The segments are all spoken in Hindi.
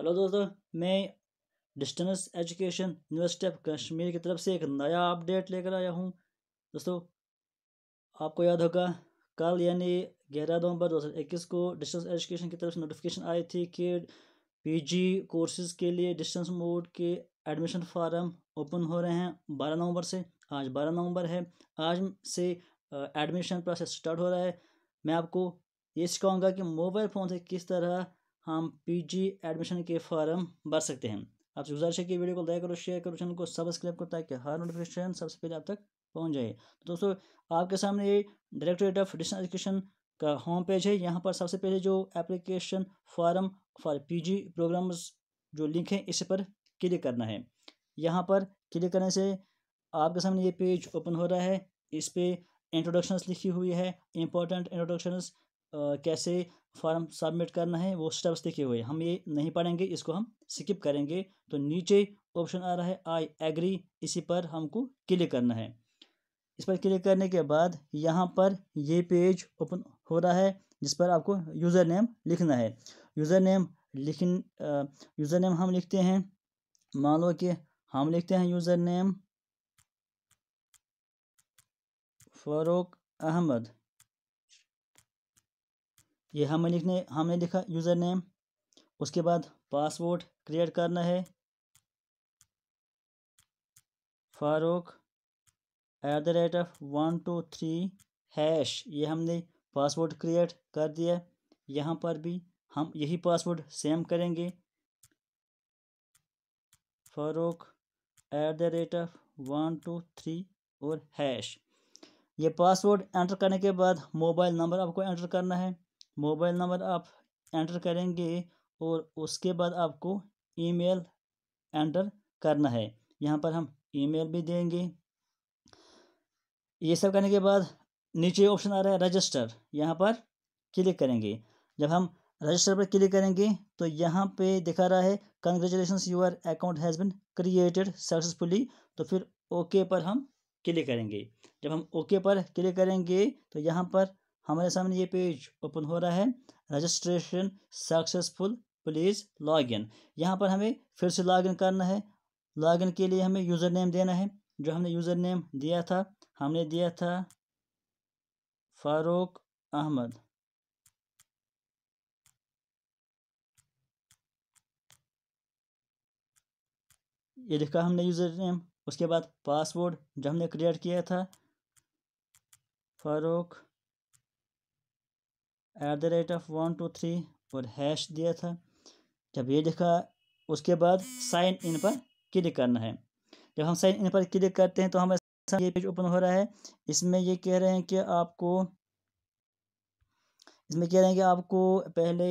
हेलो दोस्तों मैं distance education university of Kashmir की तरफ से एक नया अपडेट लेकर आया हूँ दोस्तों आपको याद होगा कल यानी ग्यारह नवंबर दो को डिस्टेंस एजुकेशन की तरफ से नोटिफिकेशन आई थी कि पीजी कोर्सेज के लिए डिस्टेंस मोड के एडमिशन फार्म ओपन हो रहे हैं बारह नवंबर से आज बारह नवंबर है आज से एडमिशन प्रोसेस स्टार्ट हो रहा है मैं आपको ये सिखाऊंगा कि मोबाइल फ़ोन से किस तरह हम पीजी एडमिशन के फॉर्म भर सकते हैं आपसे गुजारिश है कि वीडियो को लाइक करो शेयर करो चैनल को सब्सक्राइब करो ताकि हर नोटिफिकेशन सबसे पहले आप तक पहुंच जाए तो दोस्तों आपके सामने ये डायरेक्टोरेट ऑफ डिस्टेंस एजुकेशन का होम पेज है यहाँ पर सबसे पहले जो application form for PG programs जो लिंक है इस पर क्लिक करना है यहाँ पर क्लिक करने से आपके सामने ये पेज ओपन हो रहा है इस पर इंट्रोडक्शन लिखी हुई है इंपॉर्टेंट इंट्रोडक्शन कैसे फॉर्म सबमिट करना है वो स्टेप्स लिखे हुए हम ये नहीं पढ़ेंगे इसको हम स्किप करेंगे तो नीचे ऑप्शन आ रहा है आई एग्री इसी पर हमको क्लिक करना है इस पर क्लिक करने के बाद यहाँ पर ये पेज ओपन हो रहा है जिस पर आपको यूज़र नेम लिखना है यूज़र नेम लिखन यूज़र नेम हम लिखते हैं मान लो कि हम लिखते हैं यूज़र नेम फ़ारूक अहमद ये हमें लिखने हमने लिखा यूज़र नेम उसके बाद पासवर्ड क्रिएट करना है Farooq at the rate of one two three hash ये हमने पासवर्ड क्रिएट कर दिया यहाँ पर भी हम यही पासवर्ड सेम करेंगे Farooq at the rate of one two three और हैश ये पासवर्ड एंटर करने के बाद मोबाइल नंबर आपको एंटर करना है मोबाइल नंबर आप एंटर करेंगे और उसके बाद आपको ईमेल एंटर करना है यहाँ पर हम ईमेल भी देंगे ये सब करने के बाद नीचे ऑप्शन आ रहा है रजिस्टर यहाँ पर क्लिक करेंगे जब हम रजिस्टर पर क्लिक करेंगे तो यहाँ पे दिखा रहा है congratulation your account has been created successfully तो फिर ओके पर हम क्लिक करेंगे जब हम ओके पर क्लिक करेंगे तो यहाँ पर हमारे सामने ये पेज ओपन हो रहा है registration successful please log in यहाँ पर हमें फिर से लॉग इन करना है लॉग इन के लिए हमें यूज़र नेम देना है जो हमने यूज़र नेम दिया था हमने दिया था फारूक अहमद ये लिखा हमने यूज़र नेम उसके बाद पासवर्ड जो हमने क्रिएट किया था Farooq at the rate of one two three और हैश दिया था जब ये देखा उसके बाद साइन इन पर क्लिक करना है जब हम साइन इन पर क्लिक करते हैं तो हमें ये पेज ओपन हो रहा है इसमें ये कह रहे हैं कि आपको इसमें कह रहे हैं कि आपको पहले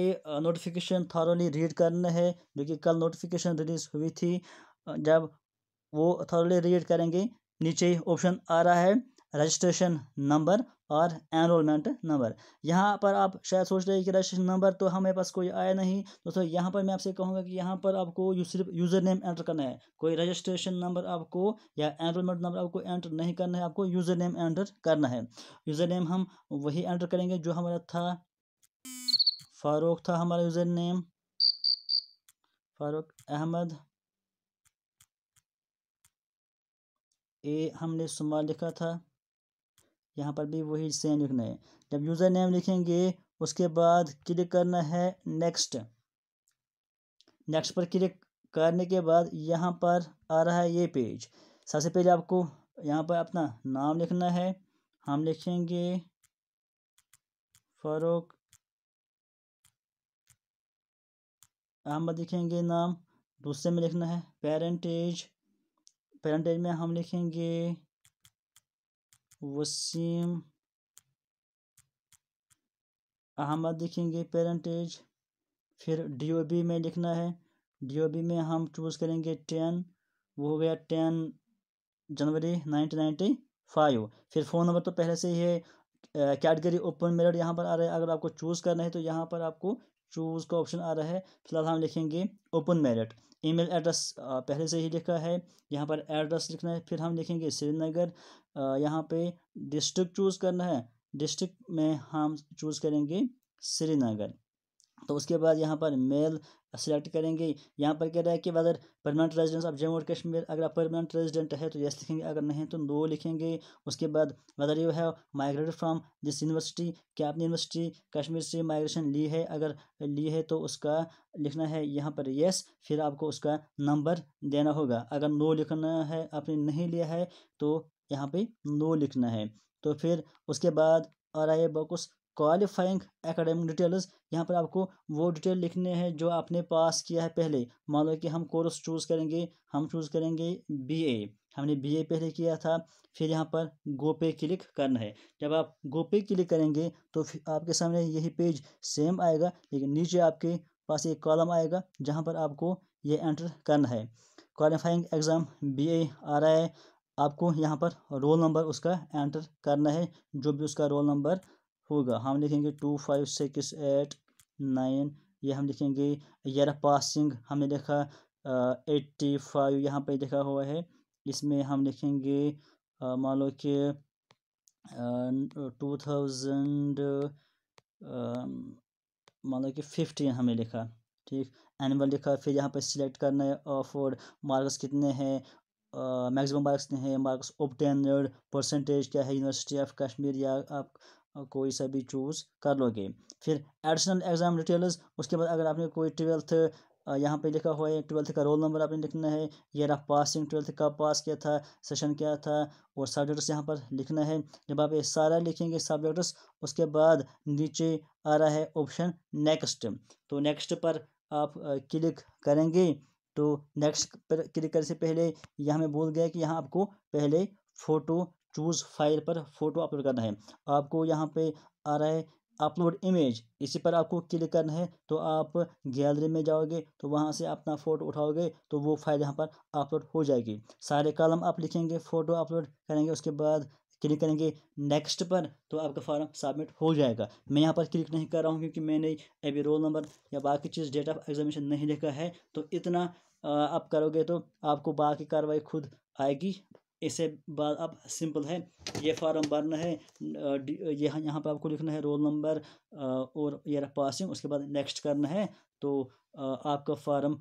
नोटिफिकेशन थॉरली रीड करना है जो कि कल नोटिफिकेशन रिलीज़ हुई थी जब वो थॉरली रीड करेंगे नीचे ऑप्शन आ रहा है रजिस्ट्रेशन नंबर और एनरोलमेंट नंबर यहाँ पर आप शायद सोच रहे हैं कि रजिस्ट्रेशन नंबर तो हमारे पास कोई आया नहीं दोस्तों यहाँ पर मैं आपसे कहूँगा कि यहाँ पर आपको सिर्फ यूज़र नेम एंटर करना है कोई रजिस्ट्रेशन नंबर आपको या एनरोलमेंट नंबर आपको एंटर नहीं करना है आपको यूज़र नेम एंटर करना है यूज़र नेम हम वही एंटर करेंगे जो हमारा था फ़ारूक था हमारा user name Farooq Ahmad A हमने सुमा लिखा था यहाँ पर भी वही सेम लिखना है जब यूज़र नेम लिखेंगे उसके बाद क्लिक करना है नेक्स्ट नेक्स्ट पर क्लिक करने के बाद यहाँ पर आ रहा है ये पेज सबसे पहले आपको यहाँ पर अपना नाम लिखना है हम लिखेंगे फ़ारूक अहमद लिखेंगे नाम दूसरे में लिखना है पेरेंटेज पेरेंटेज में हम लिखेंगे वसीम अहमद लिखेंगे पेरेंटेज फिर डी में लिखना है डी में हम चूज़ करेंगे टेन वो हो गया ten January nineteen ninety five फिर फ़ोन नंबर तो पहले से ही है कैटगरी ओपन मेरड यहाँ पर आ रहा है अगर आपको चूज़ करना है तो यहाँ पर आपको चूज़ का ऑप्शन आ रहा है फिलहाल हम लिखेंगे ओपन मेरिट ईमेल एड्रेस पहले से ही लिखा है यहाँ पर एड्रेस लिखना है फिर हम लिखेंगे श्रीनगर यहाँ पे डिस्ट्रिक्ट चूज़ करना है डिस्ट्रिक्ट में हम चूज़ करेंगे श्रीनगर तो उसके बाद यहाँ पर मेल सेलेक्ट करेंगे यहाँ पर कह रहा है कि अगर permanent residence of Jammu and Kashmir अगर आप परमानेंट रेजिडेंट है तो यस लिखेंगे अगर नहीं तो नो लिखेंगे उसके बाद whether you have migrate from this university क्या आपने यूनिवर्सिटी कश्मीर से माइग्रेशन ली है अगर ली है तो उसका लिखना है यहाँ पर यस फिर आपको उसका नंबर देना होगा अगर नो लिखना है आपने नहीं लिया है तो यहाँ पर नो लिखना है तो फिर उसके बाद और आइए बकुस क्वालिफाइंग एकेडमिक डिटेल्स यहाँ पर आपको वो डिटेल लिखने हैं जो आपने पास किया है पहले मान लो कि हम कोर्स चूज़ करेंगे हम चूज़ करेंगे बीए हमने बीए पहले किया था फिर यहाँ पर गोपे क्लिक करना है जब आप गोपे क्लिक करेंगे तो आपके सामने यही पेज सेम आएगा लेकिन नीचे आपके पास एक कॉलम आएगा जहाँ पर आपको ये एंटर करना है क्वालिफाइंग एग्ज़ाम बी ए आ रहा है आपको यहाँ पर रोल नंबर उसका एंटर करना है जो भी उसका रोल नंबर होगा हम लिखेंगे two five six eight nine ये हम लिखेंगे ईयर पासिंग हमने लिखा एट्टी फाइव यहाँ पर लिखा हुआ है इसमें हम लिखेंगे मान लो कि टू थाउजेंड मान लो कि फिफ्टीन हमें लिखा ठीक एनिमल लिखा फिर यहाँ पर सिलेक्ट करना है ऑफ और मार्क्स कितने हैं मैक्सिमम मार्क्स कितने हैं मार्क्स ओपटेन परसेंटेज क्या है यूनिवर्सिटी ऑफ कश्मीर या आप कोई सा भी चूज़ कर लोगे फिर एडिशनल एग्ज़ाम डिटेल्स उसके बाद अगर आपने कोई ट्वेल्थ यहाँ पे लिखा हुआ है ट्वेल्थ का रोल नंबर आपने लिखना है या ऑफ पासिंग ट्वेल्थ कब पास किया था सेशन क्या था और सब्जेक्ट्स यहाँ पर लिखना है जब आप ये सारा लिखेंगे सब्जेक्ट्स उसके बाद नीचे आ रहा है ऑप्शन नेक्स्ट तो नेक्स्ट पर आप क्लिक करेंगे तो नेक्स्ट पर क्लिक करने से पहले यहाँ मैं भूल गया कि यहाँ आपको पहले फ़ोटो चूज़ फाइल पर फोटो अपलोड करना है आपको यहाँ पे आ रहा है अपलोड इमेज इसी पर आपको क्लिक करना है तो आप गैलरी में जाओगे तो वहाँ से अपना फ़ोटो उठाओगे तो वो फाइल यहाँ पर अपलोड हो जाएगी सारे कॉलम आप लिखेंगे फ़ोटो अपलोड करेंगे उसके बाद क्लिक करेंगे नेक्स्ट पर तो आपका फॉर्म सबमिट हो जाएगा मैं यहाँ पर क्लिक नहीं कर रहा हूँ क्योंकि मैंने अभी रोल नंबर या बाकी चीज़ डेट ऑफ एग्जामिनेशन नहीं लिखा है तो इतना आप करोगे तो आपको बाकी कार्रवाई खुद आएगी इसे बाद अब सिंपल है ये फार्म भरना है यहाँ यहाँ पर आपको लिखना है रोल नंबर और ईयर पासिंग उसके बाद नेक्स्ट करना है तो आपका फॉर्म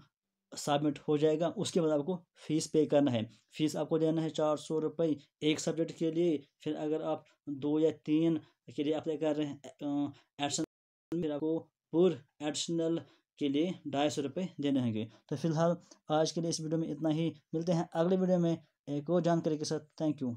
सबमिट हो जाएगा उसके बाद आपको फीस पे करना है फीस आपको देना है चार सौ रुपये एक सब्जेक्ट के लिए फिर अगर आप दो या तीन के लिए अप्लाई कर रहे हैं एडिशनल फिर आपको पुर एडिशनल के लिए ढाई सौ रुपये देने होंगे तो फिलहाल आज के लिए इस वीडियो में इतना ही मिलते हैं अगले वीडियो में एक और जानकारी के साथ थैंक यू